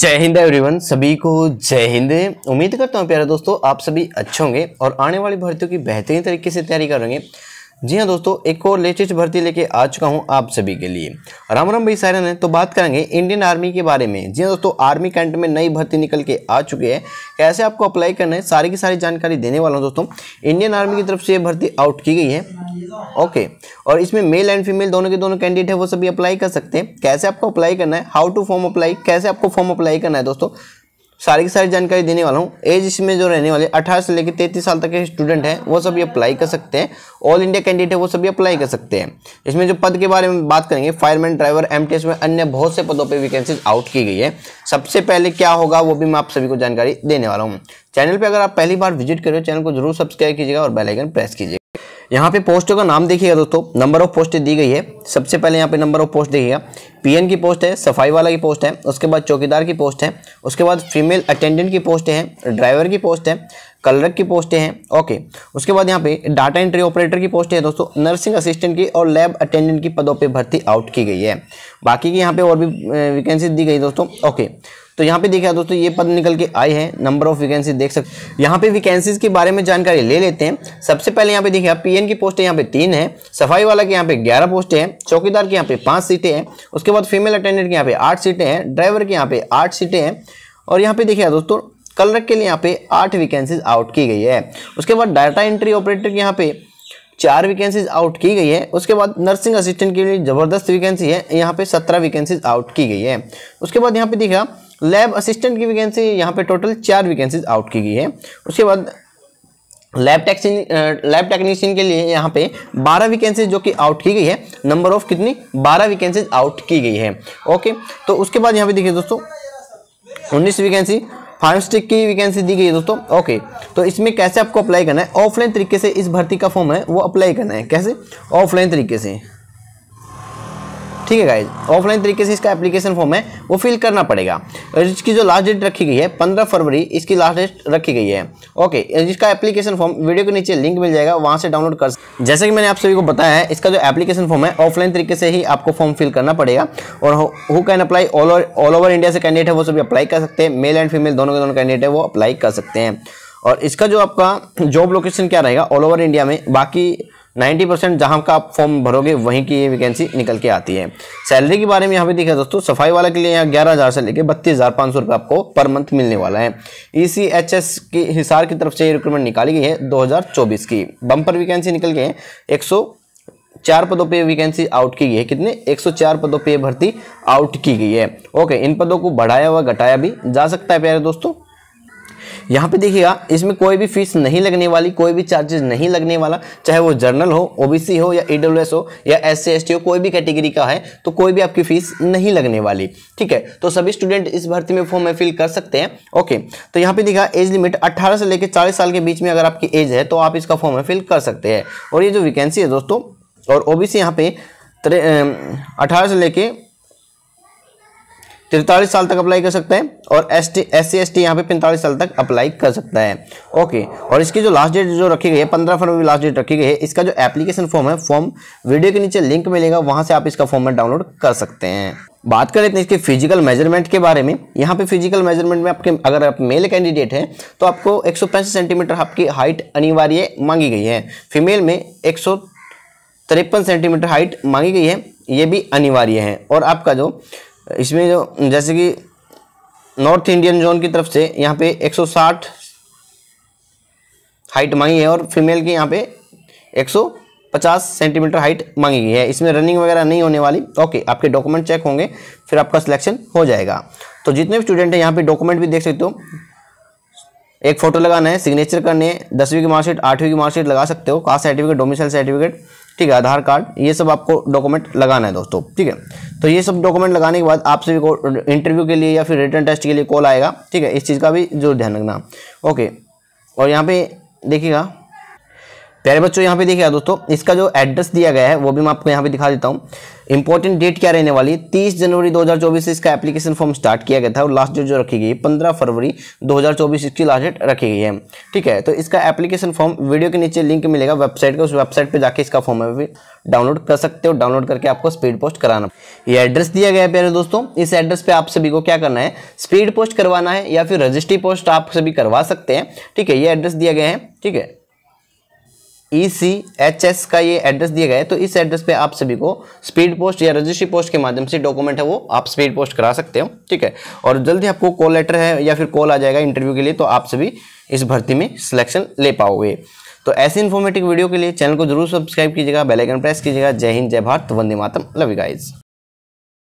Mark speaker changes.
Speaker 1: जय हिंद एवरीवन सभी को जय हिंद उम्मीद करता हूँ प्यारे दोस्तों आप सभी अच्छे होंगे और आने वाली भर्तियों की बेहतरीन तरीके से तैयारी करेंगे जी हाँ दोस्तों एक और लेटेस्ट भर्ती लेके आ चुका हूँ आप सभी के लिए राम राम भाई सारे ने तो बात करेंगे इंडियन आर्मी के बारे में जी हाँ दोस्तों आर्मी कैंट में नई भर्ती निकल के आ चुकी है कैसे आपको अप्लाई करना है सारी की सारी जानकारी देने वाला हूँ दोस्तों इंडियन आर्मी की तरफ से ये भर्ती आउट की गई है ओके और इसमें मेल एंड फीमेल दोनों के दोनों कैंडिडेट है वो सभी अप्लाई कर सकते हैं कैसे आपको अप्लाई करना है हाउ टू फॉर्म अप्लाई कैसे आपको फॉर्म अप्लाई करना है दोस्तों सारी की सारी जानकारी देने वाला हूँ एज इसमें जो रहने वाले अठारह से लेकर 33 साल तक के स्टूडेंट हैं वो सभी अप्लाई कर सकते हैं ऑल इंडिया कैंडिडेट है वो सभी अप्लाई कर सकते हैं इसमें जो पद के बारे में बात करेंगे फायरमैन ड्राइवर एम में अन्य बहुत से पदों पर वैकेंसीज आउट की गई है सबसे पहले क्या होगा वो भी मैं आप सभी को जानकारी देने वाला हूँ चैनल पर अगर आप पहली बार विजिट करें चैनल को जरूर सब्सक्राइब कीजिएगा और बेलाइकन प्रेस कीजिएगा यहाँ पे पोस्टों का नाम देखिएगा दोस्तों नंबर ऑफ पोस्टें दी गई है सबसे पहले यहाँ पे नंबर ऑफ पोस्ट देखिएगा पीएन की पोस्ट है सफाई वाला की पोस्ट है उसके बाद चौकीदार की पोस्ट है उसके बाद फीमेल अटेंडेंट की पोस्ट है ड्राइवर की पोस्ट है कलरक की पोस्टें हैं ओके उसके बाद यहाँ पे डाटा एंट्री ऑपरेटर की पोस्टें हैं दोस्तों नर्सिंग असिस्टेंट की और लैब अटेंडेंट की पदों पे भर्ती आउट की गई है बाकी की यहाँ पे और भी वैकेंसी दी गई दोस्तों ओके तो यहाँ पे देखिए दोस्तों ये पद निकल के आए हैं नंबर ऑफ वैकेंसी देख सकते यहाँ पे वैकेंसीज के बारे में जानकारी ले लेते हैं सबसे पहले यहाँ पे देखिए पीएन की पोस्ट यहाँ पे तीन है सफाई वाला के यहाँ पे ग्यारह पोस्ट हैं चौकीदार के यहाँ पे पाँच सीटें हैं उसके बाद फीमेल अटेंडेंट के यहाँ पे आठ सीटें हैं ड्राइवर के यहाँ पे आठ सीटें हैं और यहाँ पे देखिए दोस्तों कलरक के लिए यहाँ पे आठ वैकेंसीज आउट की गई है उसके बाद डाटा एंट्री ऑपरेटर के यहाँ पे चार वैकेंसीज आउट की गई है उसके बाद नर्सिंग असिस्टेंट के लिए ज़बरदस्त वैकेंसी है यहाँ पे सत्रह वैकेंसीज आउट की गई है उसके बाद यहाँ पे देखा लैब असिस्टेंट की वैकेंसी यहाँ पे टोटल चार वैकेंसीज आउट की गई है उसके बाद लैब टेक्सिन लैब टेक्नीशियन के लिए यहाँ पे 12 वैकेंसीज जो कि आउट की गई है नंबर ऑफ कितनी 12 वैकेंसीज आउट की गई है ओके तो उसके बाद यहाँ पे देखिए दोस्तों 19 वैकेंसी फार्मस्टिक की वैकेंसी दी गई है दोस्तों ओके तो इसमें कैसे आपको अप्लाई करना है ऑफलाइन तरीके से इस भर्ती का फॉर्म है वो अप्लाई करना है कैसे ऑफलाइन तरीके से ठीक है गाइज ऑफलाइन तरीके से इसका एप्लीकेशन फॉर्म है वो फिल करना पड़ेगा इसकी जो लास्ट डेट रखी गई है पंद्रह फरवरी इसकी लास्ट डेट रखी गई है ओके इसका एप्लीकेशन फॉर्म वीडियो के नीचे लिंक मिल जाएगा वहाँ से डाउनलोड कर जैसे कि मैंने आप सभी को बताया है इसका जो एप्लीकेशन फॉर्म है ऑफलाइन तरीके से ही आपको फॉर्म फिल करना पड़ेगा और who can apply all over India से कैंडिडेट है वो सभी अप्लाई कर सकते हैं मेल एंड फीमेल दोनों के दोनों कैंडिडेट है वो अप्लाई कर सकते हैं और इसका जो आपका जॉब लोकेशन क्या रहेगा ऑल ओवर इंडिया में बाकी 90 परसेंट जहाँ का आप फॉर्म भरोगे वहीं की ये वैकेंसी निकल के आती है सैलरी के बारे में यहाँ पे देखा दोस्तों सफाई वाला के लिए यहाँ ग्यारह हज़ार से लेकर बत्तीस हज़ार पाँच सौ रुपये आपको पर मंथ मिलने वाला है ई सी एच एस की हिसार की तरफ से ये रिक्रूटमेंट निकाली गई है दो हज़ार चौबीस की बम्पर वैकेंसी निकल गए है एक सौ चार पदों पे वैकेंसी आउट की गई है कितने 104 पदों पे भर्ती आउट की गई है ओके इन पदों को बढ़ाया हुआ घटाया भी जा सकता है प्यारे दोस्तों यहाँ पे देखिएगा इसमें कोई भी फीस नहीं लगने वाली कोई भी चार्जेस नहीं लगने वाला चाहे वो जर्नल हो ओबीसी हो या ईडब्ल्यू हो या एस सी हो कोई भी कैटेगरी का है तो कोई भी आपकी फीस नहीं लगने वाली ठीक है तो सभी स्टूडेंट इस भर्ती में फॉर्म फिल कर सकते हैं ओके तो यहाँ पे देखा एज लिमिट अट्ठारह से लेकर चालीस साल के बीच में अगर आपकी एज है तो आप इसका फॉर्म फिल कर सकते हैं और ये जो वैकेंसी है दोस्तों और ओबीसी यहाँ पे अठारह से लेके तिरतालीस साल तक अप्लाई कर सकता है और S T S C S T यहाँ पे पैंतालीस साल तक अप्लाई कर सकता है ओके और इसकी जो लास्ट डेट जो रखी गई है पंद्रह फरवरी लास्ट डेट रखी गई है इसका जो एप्लीकेशन फॉर्म है फॉर्म वीडियो के नीचे लिंक मिलेगा वहाँ से आप इसका फॉर्म डाउनलोड कर सकते हैं बात करें तो इसके फिजिकल मेजरमेंट के बारे में यहाँ पे फिजिकल मेजरमेंट में आपके अगर आप मेल कैंडिडेट हैं तो आपको एक सेंटीमीटर आपकी हाइट अनिवार्य मांगी गई है फीमेल में एक तिरपन सेंटीमीटर हाइट मांगी गई है ये भी अनिवार्य है और आपका जो इसमें जो जैसे कि नॉर्थ इंडियन जोन की तरफ से यहाँ पे 160 हाइट मांगी है और फीमेल की यहाँ पे 150 सेंटीमीटर हाइट मांगी गई है इसमें रनिंग वगैरह नहीं होने वाली ओके आपके डॉक्यूमेंट चेक होंगे फिर आपका सिलेक्शन हो जाएगा तो जितने भी स्टूडेंट हैं यहाँ पे डॉक्यूमेंट भी देख सकते हो एक फ़ोटो लगाना है सिग्नेचर करने दसवीं की मार्कशीट आठवीं की मार्कशीट लगा सकते हो कास्ट सर्टिफिकेट डोमिसाइल सर्टिफिकेट ठीक है आधार कार्ड ये सब आपको डॉक्यूमेंट लगाना है दोस्तों ठीक है तो ये सब डॉक्यूमेंट लगाने के बाद आपसे को इंटरव्यू के लिए या फिर रिटर्न टेस्ट के लिए कॉल आएगा ठीक है इस चीज़ का भी जरूर ध्यान रखना ओके और यहाँ पे देखिएगा प्यारे बच्चों यहाँ पे देखिए दोस्तों इसका जो एड्रेस दिया गया है वो भी मैं आपको यहाँ पे दिखा देता हूँ इंपॉर्टेंट डेट क्या रहने वाली है 30 जनवरी 2024 से इसका एप्लीकेशन फॉर्म स्टार्ट किया गया था और लास्ट डेट जो रखी गई है 15 फरवरी 2024 इसकी लास्ट डेट रखी गई है ठीक है तो इसका एप्लीकेशन फॉर्म वीडियो के नीचे लिंक मिलेगा वेबसाइट का उस वेबसाइट पर जाकर इसका फॉर्म है डाउनलोड कर सकते हो डाउनलोड करके आपको स्पीड पोस्ट कराना ये एड्रेस दिया गया है प्यारे दोस्तों इस एड्रेस पे आप सभी को क्या करना है स्पीड पोस्ट करवाना है या फिर रजिस्ट्री पोस्ट आप सभी करवा सकते हैं ठीक है ये एड्रेस दिया गया है ठीक है ई सी एच एस का ये एड्रेस दिया गया है तो इस एड्रेस पे आप सभी को स्पीड पोस्ट या रजिस्ट्री पोस्ट के माध्यम से डॉक्यूमेंट है वो आप स्पीड पोस्ट करा सकते हो ठीक है और जल्दी आपको कॉल लेटर है या फिर कॉल आ जाएगा इंटरव्यू के लिए तो आप सभी इस भर्ती में सिलेक्शन ले पाओगे तो ऐसे इन्फॉर्मेटिव वीडियो के लिए चैनल को जरूर सब्सक्राइब कीजिएगा बेलाइकन प्रेस कीजिएगा जय हिंद जय भारत वंदे मातम लव गाइज़